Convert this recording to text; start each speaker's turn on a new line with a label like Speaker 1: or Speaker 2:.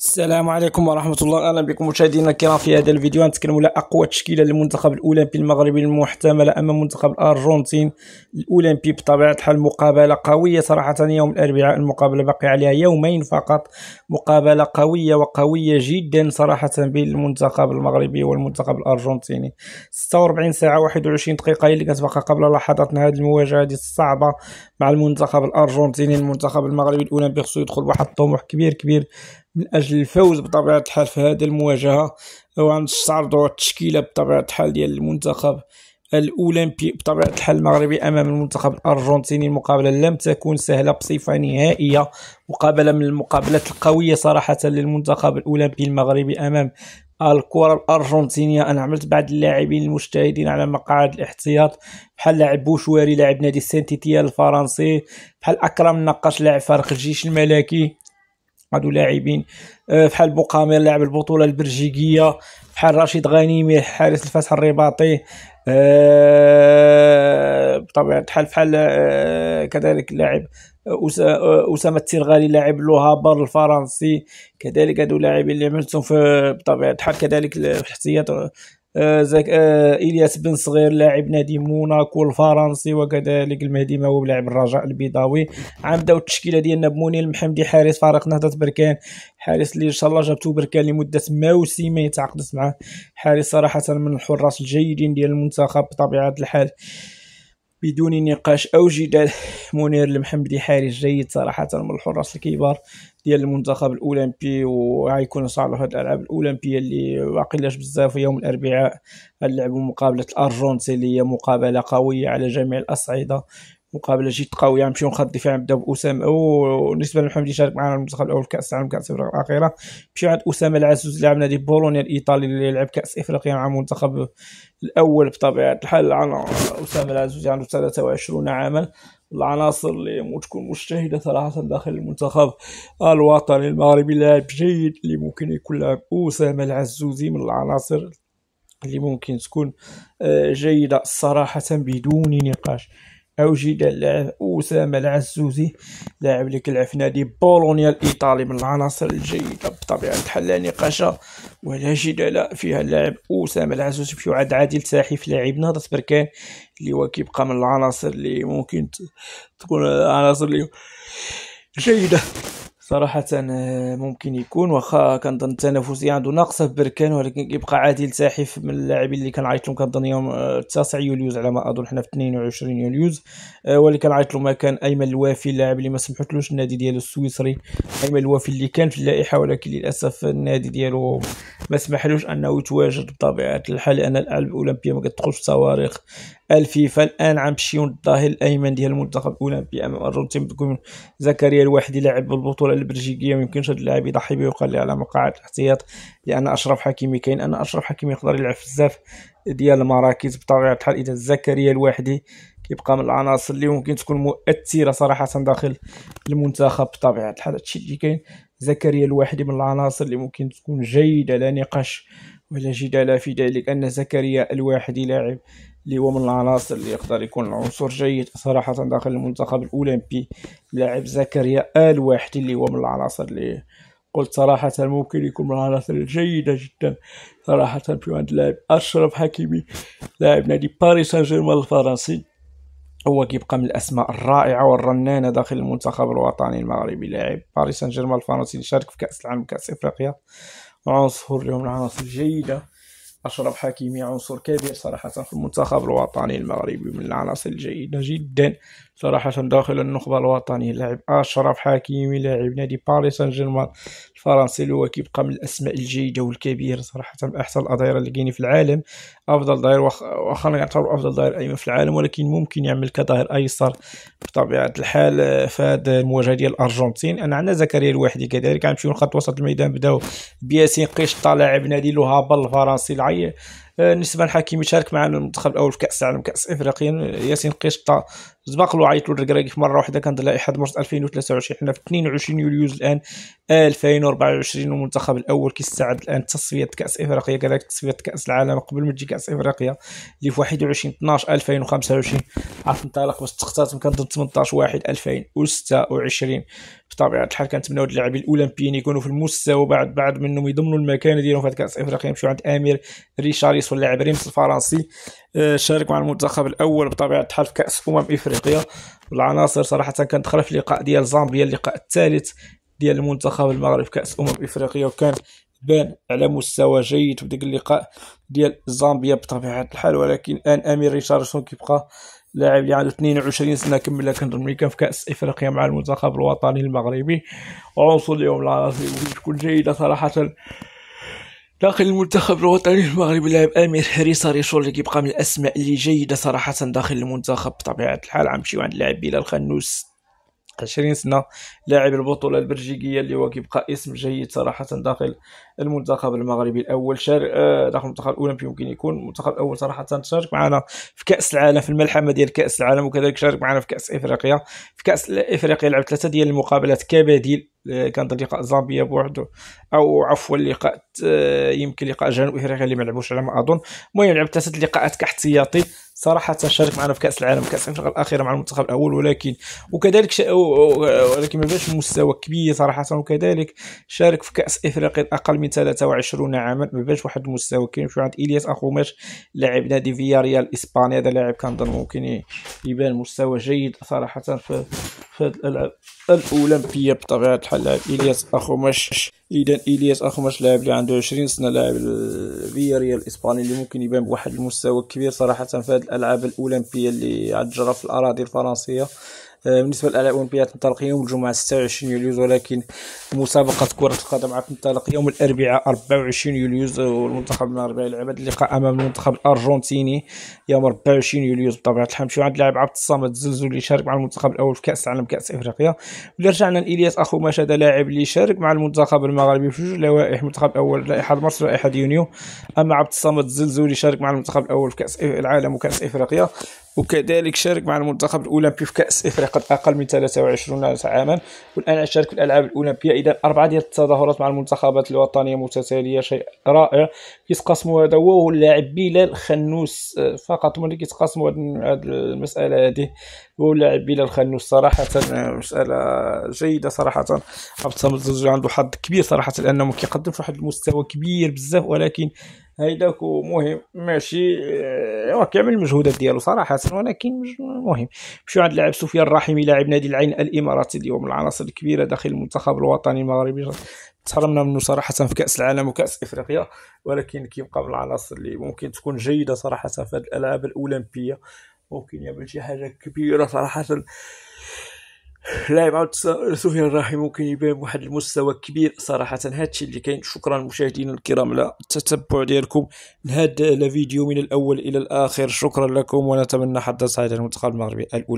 Speaker 1: السلام عليكم ورحمة الله أهلا بكم مشاهدينا الكرام في هذا الفيديو نتكلم على أقوى تشكيلة للمنتخب الأولمبي المغربي المحتملة أمام منتخب الأرجنتين الأولمبي بطبيعة الحال مقابلة قوية صراحة يوم الأربعاء المقابلة باقي عليها يومين فقط مقابلة قوية وقوية جدا صراحة بين المنتخب المغربي والمنتخب الأرجنتيني 46 ساعة 21 دقيقة اللي كتبقى قبل لحظاتنا هذه المواجهة هذه الصعبة مع المنتخب الأرجنتيني المنتخب المغربي الأولمبي خصو يدخل واحد الطموح كبير كبير من أجل الفوز بطبيعة الحال في هذه المواجهة وغنستعرضوا التشكيلة بطبيعة الحال ديال المنتخب الأولمبي بطبيعة الحال المغربي أمام المنتخب الأرجنتيني المقابلة لم تكن سهلة بصفة نهائية مقابلة من المقابلات القوية صراحة للمنتخب الأولمبي المغربي أمام الكره الارجنتينيه انا عملت بعض اللاعبين المجتهدين على مقاعد الاحتياط بحال لاعب بوشواري لاعب نادي سانتيتيا الفرنسي بحال اكرم نقاش لاعب فريق الجيش الملكي هادو لاعبين بحال آه، بوقامير لاعب البطوله البلجيكيه بحال رشيد غنيمي حارس الفتح الرباطي آه، بطبيعه الحال بحال آه، كذلك لاعب اسامه التيرغالي لاعب لوهابر الفرنسي كذلك هادو لاعبين اللي عملتهم في بطبيعه الحال كذلك الاحتياط آه، زك... آه، الياس بن صغير لاعب نادي موناكو الفرنسي وكذلك المهدي ماوب لاعب الرجاء البيضاوي عم التشكيله ديالنا بمنير المحمدي حارس فريق نهضه بركان حارس اللي ان شاء الله جابته بركان لمده موسمين تعاقدت معاه حارس صراحه من الحراس الجيدين ديال المنتخب بطبيعه الحال بدون نقاش أو جدال منير المحمدي حارس جيد صراحة من الحراس الكبار ديال المنتخب الأولمبي وغيكون صعب هاد الألعاب الأولمبية اللي واقيلاش بزاف يوم الأربعاء غنلعبو مقابلة الأرجنتين اللي هي مقابلة قوية على جميع الأصعدة مقابله جد قويه يعني نمشيو نخدي الدفاع نبداو باسامه وبالنسبه لمحمد شارك معنا المنتخب الاول كاس العالم كاس افريقيا الاخيره نمشيو عند اسامه العزوز لاعب نادي بولونيا الايطالي اللي لعب كاس افريقيا مع المنتخب الاول بطبيعه الحال عن اسامه العزوز عنده 23 عاما العناصر اللي تكون مجتهدة صراحة داخل المنتخب الوطني المغربي لاعب جيد اللي ممكن يكون لاعب أسامة العزوزي من العناصر اللي ممكن تكون آه، جيدة صراحة بدون نقاش اوجد اللاعب اسامه العزوزي لاعب اللي كيلعب في نادي بولونيا الايطالي من العناصر الجيده بطبيعه الحال لا نقاش ولا جدال فيها اللاعب اسامه العزوزي بشعاد عادل في لاعب نهضه بركان اللي هو كيبقى من العناصر اللي ممكن تكون عناصر اللي جيده صراحة آه، ممكن يكون واخا كنظن التنافسية عنده ناقصة في بركان ولكن كيبقى عادل ساحف من اللاعبين اللي كنعيط لهم كنظن يوم 9 آه، يوليوز على ما اظن حنا في 22 يوليوز آه، واللي كنعيط له كان ايمن الوافي اللاعب اللي ما سمحتلوش النادي ديالو السويسري ايمن الوافي اللي كان في اللائحة ولكن للاسف النادي ديالو ما سمحلوش انه يتواجد بطبيعة الحال لان الالعاب الاولمبية ما كتدخلش في صواريخ الفيفا الان عم تمشيو الظاهر الايمن ديال المنتخب الاولمبي امام الروتين زكريا الواحد لاعب بالبطولة البلجيكيه ما يمكنش هذا اللاعب يضحي به وقال لي على مقاعد الاحتياط لان اشرف حكيمي كاين انا اشرف حكيمي يقدر يلعب بزاف ديال المراكز بطبيعه الحال اذا زكريا الواحدي كيبقى من العناصر اللي ممكن تكون مؤثره صراحه داخل المنتخب بطبيعه الحال هادشي اللي كاين زكريا الواحدي من العناصر اللي ممكن تكون جيده لا نقاش ولا جدال في ذلك ان زكريا الواحدي لاعب اللي هو من العناصر اللي يقدر يكون عنصر جيد صراحة داخل المنتخب الأولمبي لاعب زكريا آل واحد اللي هو من العناصر اللي قلت صراحة ممكن يكون من العناصر الجيدة جدا صراحة في عند لاعب أشرف حكيمي لاعب نادي باريس سان جيرمان الفرنسي هو كيبقى من الاسماء الرائعه والرنانه داخل المنتخب الوطني المغربي لاعب باريس سان جيرمان الفرنسي اللي شارك في كاس العالم كاس افريقيا عنصر اليوم العناصر الجيده أشرف حكيمي عنصر كبير صراحة في المنتخب الوطني المغربي من العناصر الجيدة جدا صراحة داخل النخبة الوطنية لاعب أشرف حكيمي لاعب نادي باريس سان جيرمان الفرنسي اللي هو كيبقى من الأسماء الجيدة والكبيرة صراحة من أحسن الأظهرة اللي كاينين في العالم افضل ظهير واخا يعتبر افضل ظهير ايمن في العالم ولكن ممكن يعمل كظهير ايسر بطبيعه الحال في هذه المواجهه ديال الارجنتين انا عندنا زكريا الواحدي كذلك غنمشيو لخط وسط الميدان بداو بياسين قشطه لاعب نادي لوهابل الفرنسي العي بالنسبه آه، حكيمي شارك معنا المنتخب الاول في كاس العالم كاس افريقيا ياسين قشطه سباق له عيطوا لركراكي في مره واحده كانت لائحه مارس 2023 حنا في 22 يوليوز الان 2024 والمنتخب الاول كيستعد الان تصفيه كاس افريقيا كذلك تصفيه كاس العالم قبل ما تجي كاس افريقيا اللي في 21 12 2025 عرفت انطلق باش تختتم كنظن 18 1 2026 بطبيعه الحال كنتمناو اللاعبين الاولمبيين يكونوا في المستوى بعد بعد منهم يضمنوا المكانه ديالهم في كاس افريقيا يمشيو عند امير ريشاريس واللاعب ريمس الفرنسي آه، شارك مع المنتخب الاول بطبيعه الحال في كاس امم افريقيا افريقيا والعناصر صراحه دخلت في اللقاء ديال زامبيا اللقاء الثالث ديال المنتخب المغرب كاس امم افريقيا وكان بان على مستوى جيد في ديك اللقاء ديال زامبيا بطبيعه الحال ولكن الان امير ريشارسون كيبقى لاعب اللي عنده 22 سنه كمل كنظن كان في كاس افريقيا مع المنتخب الوطني المغربي وعنصر اليوم العربي كل جيده صراحه داخل المنتخب الوطني المغربي لاعب امير حريصه ريشور اللي كيبقى من الاسماء اللي جيده صراحه داخل المنتخب بطبيعه الحال غنمشيو عند اللاعب بلال خنوس 20 سنه لاعب البطوله البلجيكيه اللي هو كيبقى اسم جيد صراحه داخل المنتخب المغربي الاول شارك آه، داخل المنتخب الاولمبي يمكن يكون المنتخب الاول صراحه شارك معنا في كاس العالم في الملحمه ديال كاس العالم وكذلك شارك معنا في كاس افريقيا في كاس افريقيا لعب ثلاثه ديال المقابلات كبديل آه، كان لقاء زامبيا بوحدو او عفوا لقاء آه، يمكن لقاء جنوب افريقيا اللي ما لعبوش على ما اظن المهم لعب ثلاثه لقاءات كاحتياطي صراحه شارك معنا في كاس العالم كاس افريقيا الاخيره مع المنتخب الاول ولكن وكذلك شا... ولكن ما بانش مستوى كبير صراحه وكذلك شارك في كاس افريقيا الاقل من من 23 عاما ما بانش واحد المستوى كيمشي عند الياس اخوماش لاعب نادي فياريال الاسباني هذا لاعب كنظن ممكن يبان مستوى جيد صراحه في في الالعاب الاولمبيه بطبيعه الحال لاعب الياس اخوماش اذا الياس اخوماش لاعب اللي عنده 20 سنه لاعب فياريال الاسباني اللي ممكن يبان بواحد المستوى كبير صراحه في هذه الالعاب الاولمبيه اللي عتجرى في الاراضي الفرنسيه آه، بالنسبه الاولمبيه تنطلق يوم الجمعه 26 يوليوز ولكن مسابقه كره القدم عاد تنطلق يوم الاربعاء 24 يوليوز والمنتخب المغربي لعب اللقاء امام المنتخب الارجنتيني يوم 24 يوليوز بطبيعه الحال شو عند لاعب عبد الصمد زلزول اللي شارك مع المنتخب الاول في كاس العالم كاس افريقيا اللي رجعنا لالياس اخو مشهد لاعب اللي شارك مع المنتخب المغربي في جوج لوائح المنتخب الاول لائحه مارس ولائحه يونيو اما عبد الصمد اللي شارك مع المنتخب الاول في كاس العالم وكاس افريقيا وكذلك شارك مع المنتخب الاولمبي في كاس افريقيا قد أقل من 23 عاما والآن أشارك في الألعاب الأولمبية إذا أربعة ديال التظاهرات مع المنتخبات الوطنية متتالية شيء رائع كيتقاسموا هذا هو اللاعب بلال خنوس فقط هما اللي كيتقاسموا هذه المسألة هذه هو اللاعب بلال خنوس صراحة مسألة جيدة صراحة عبد الصمد عنده حظ كبير صراحة لأنه كيقدم في واحد المستوى كبير بزاف ولكن هيداك مهم ماشي هو آه، كامل المجهودات ديالو صراحه ولكن مهم مشيو عند اللاعب سفيان الرحيمي لاعب نادي العين الاماراتي اليوم العناصر الكبيره داخل المنتخب الوطني المغربي تحرمنا منه صراحه في كاس العالم وكاس افريقيا ولكن كيبقى من العناصر اللي ممكن تكون جيده صراحه في الالعاب الاولمبيه ممكن يعمل شي حاجه كبيره صراحه لاعب عاود سفيان الراحي ممكن يبان بواحد المستوى كبير صراحه هادشي اللي كاين شكرا مشاهدينا الكرام على التتبع ديالكم لهذا الفيديو من الاول الى الاخر شكرا لكم ونتمنى حظ سعيد المنتخب المغربي الاولى